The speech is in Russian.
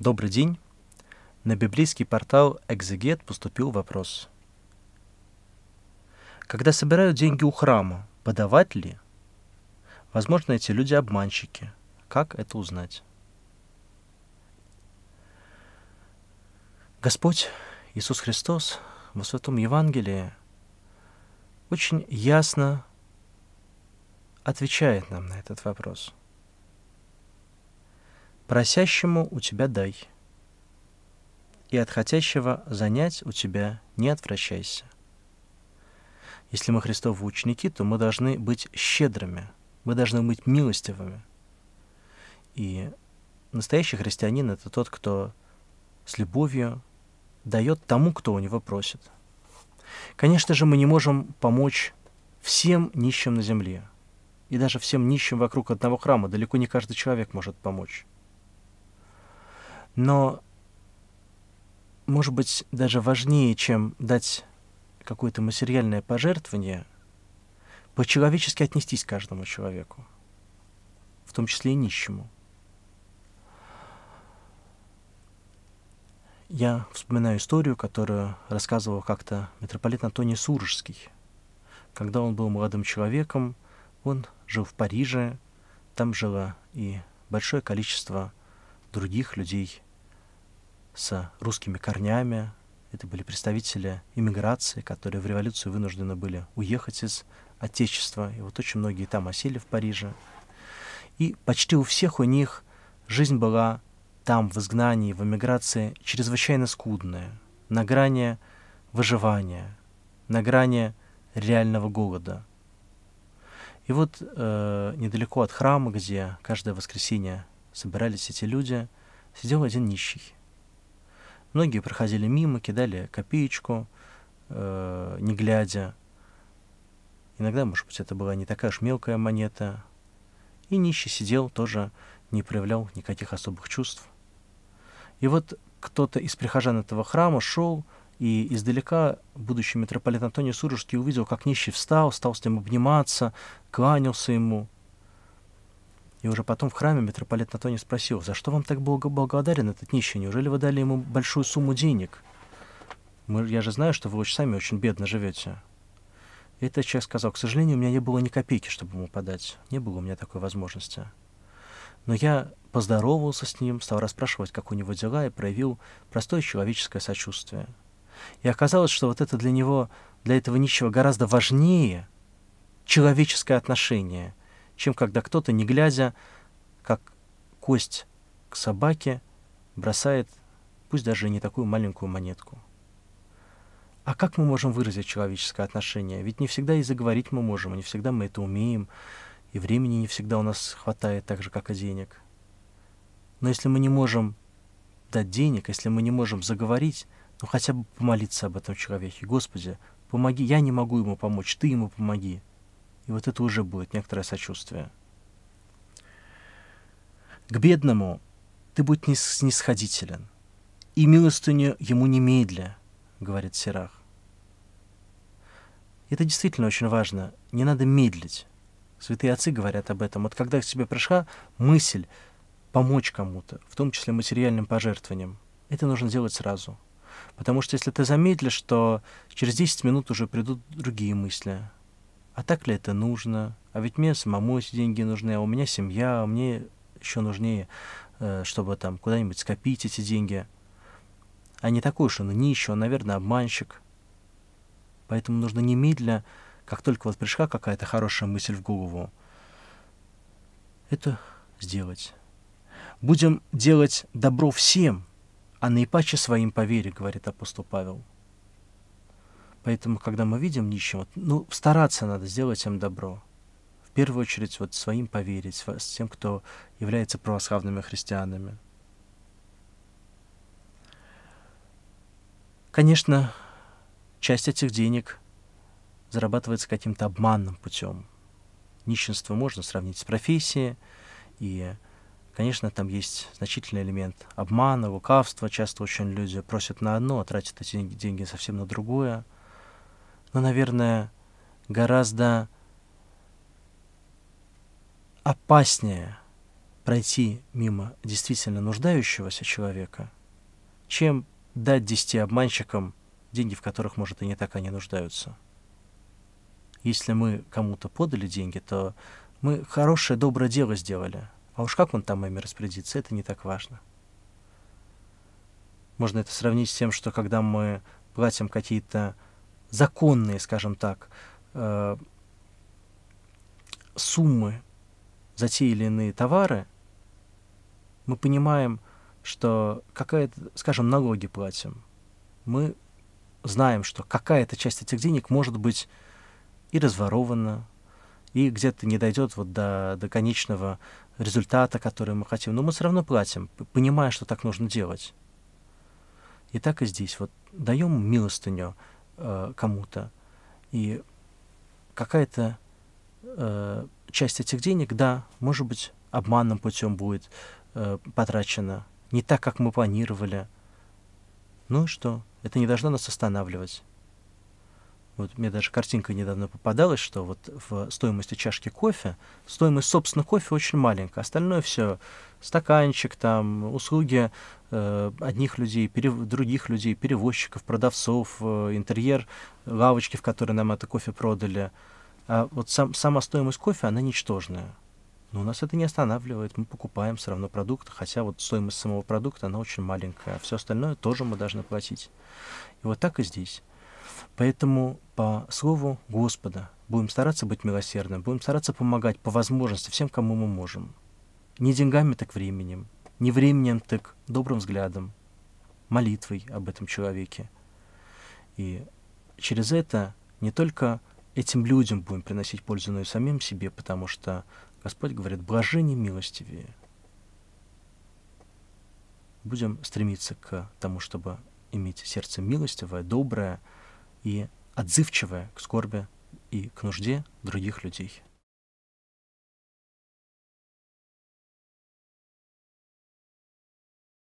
Добрый день. На библейский портал «Экзегет» поступил вопрос. Когда собирают деньги у храма, подавать ли? Возможно, эти люди обманщики. Как это узнать? Господь Иисус Христос во Святом Евангелии очень ясно отвечает нам на этот вопрос – Просящему у тебя дай, и от хотящего занять у тебя не отвращайся. Если мы Христовы ученики, то мы должны быть щедрыми, мы должны быть милостивыми. И настоящий христианин — это тот, кто с любовью дает тому, кто у него просит. Конечно же, мы не можем помочь всем нищим на земле, и даже всем нищим вокруг одного храма. Далеко не каждый человек может помочь. Но, может быть, даже важнее, чем дать какое-то материальное пожертвование, по-человечески отнестись к каждому человеку, в том числе и нищему. Я вспоминаю историю, которую рассказывал как-то митрополит Антоний Сурожский. Когда он был молодым человеком, он жил в Париже, там жило и большое количество других людей с русскими корнями. Это были представители иммиграции, которые в революцию вынуждены были уехать из Отечества. И вот очень многие там осели в Париже. И почти у всех у них жизнь была там, в изгнании, в эмиграции, чрезвычайно скудная, на грани выживания, на грани реального голода. И вот э, недалеко от храма, где каждое воскресенье собирались эти люди, сидел один нищий. Многие проходили мимо, кидали копеечку, э, не глядя. Иногда, может быть, это была не такая уж мелкая монета. И нищий сидел, тоже не проявлял никаких особых чувств. И вот кто-то из прихожан этого храма шел, и издалека будущий митрополит Антоний Сурожский увидел, как нищий встал, стал с ним обниматься, кланялся ему – и уже потом в храме митрополит Натоний спросил, «За что вам так благодарен этот нищий? Неужели вы дали ему большую сумму денег? Мы, я же знаю, что вы очень сами очень бедно живете». И этот человек сказал, «К сожалению, у меня не было ни копейки, чтобы ему подать. Не было у меня такой возможности». Но я поздоровался с ним, стал расспрашивать, как у него дела, и проявил простое человеческое сочувствие. И оказалось, что вот это для него, для этого нищего гораздо важнее человеческое отношение – чем когда кто-то, не глядя, как кость к собаке, бросает, пусть даже не такую маленькую монетку. А как мы можем выразить человеческое отношение? Ведь не всегда и заговорить мы можем, не всегда мы это умеем, и времени не всегда у нас хватает так же, как и денег. Но если мы не можем дать денег, если мы не можем заговорить, ну хотя бы помолиться об этом человеке. Господи, помоги, я не могу ему помочь, ты ему помоги. И вот это уже будет некоторое сочувствие. К бедному ты будь не снисходителен, и милостыню ему немедля, говорит Сирах. Это действительно очень важно. Не надо медлить. Святые отцы говорят об этом. Вот когда к тебе пришла мысль помочь кому-то, в том числе материальным пожертвованиям, это нужно делать сразу. Потому что если ты замедлишь, то через 10 минут уже придут другие мысли, а так ли это нужно? А ведь мне самому эти деньги нужны, а у меня семья, а мне еще нужнее, э, чтобы там куда-нибудь скопить эти деньги. А не такой уж он нищий, он, наверное, обманщик. Поэтому нужно немедленно, как только вот пришла какая-то хорошая мысль в голову, это сделать. Будем делать добро всем, а наипаче своим по вере, говорит апостол Павел. Поэтому, когда мы видим нищего, ну, стараться надо сделать им добро. В первую очередь, вот своим поверить, с тем, кто является православными христианами. Конечно, часть этих денег зарабатывается каким-то обманным путем. Нищенство можно сравнить с профессией, и, конечно, там есть значительный элемент обмана, лукавства. Часто очень люди просят на одно, а тратят эти деньги совсем на другое – но, ну, наверное, гораздо опаснее пройти мимо действительно нуждающегося человека, чем дать десяти обманщикам деньги, в которых, может, и не так они нуждаются. Если мы кому-то подали деньги, то мы хорошее, доброе дело сделали. А уж как он там ими распорядится, это не так важно. Можно это сравнить с тем, что когда мы платим какие-то законные, скажем так, э, суммы за те или иные товары, мы понимаем, что какая-то, скажем, налоги платим. Мы знаем, что какая-то часть этих денег может быть и разворована, и где-то не дойдет вот до, до конечного результата, который мы хотим. Но мы все равно платим, понимая, что так нужно делать. И так и здесь. Вот даем милостыню, э, кому-то. И какая-то э, часть этих денег, да, может быть, обманным путем будет э, потрачена, не так, как мы планировали. Ну и что? Это не должно нас останавливать. Вот мне даже картинка недавно попадалась, что вот в стоимости чашки кофе, стоимость, собственно, кофе очень маленькая. Остальное все стаканчик, там, услуги э, одних людей, перев... других людей, перевозчиков, продавцов, э, интерьер, лавочки, в которые нам это кофе продали. А вот сам, сама стоимость кофе, она ничтожная. Но нас это не останавливает, мы покупаем все равно продукт, хотя вот стоимость самого продукта, она очень маленькая, а все остальное тоже мы должны платить. И вот так и здесь. Поэтому по Слову Господа будем стараться быть милосердным, будем стараться помогать по возможности всем, кому мы можем. Не деньгами, так временем, не временем, так добрым взглядом, молитвой об этом человеке. И через это не только этим людям будем приносить пользу, но и самим себе, потому что Господь говорит, блажение милостивее. Будем стремиться к тому, чтобы иметь сердце милостивое, доброе, и отзывчивая к скорби и к нужде других людей.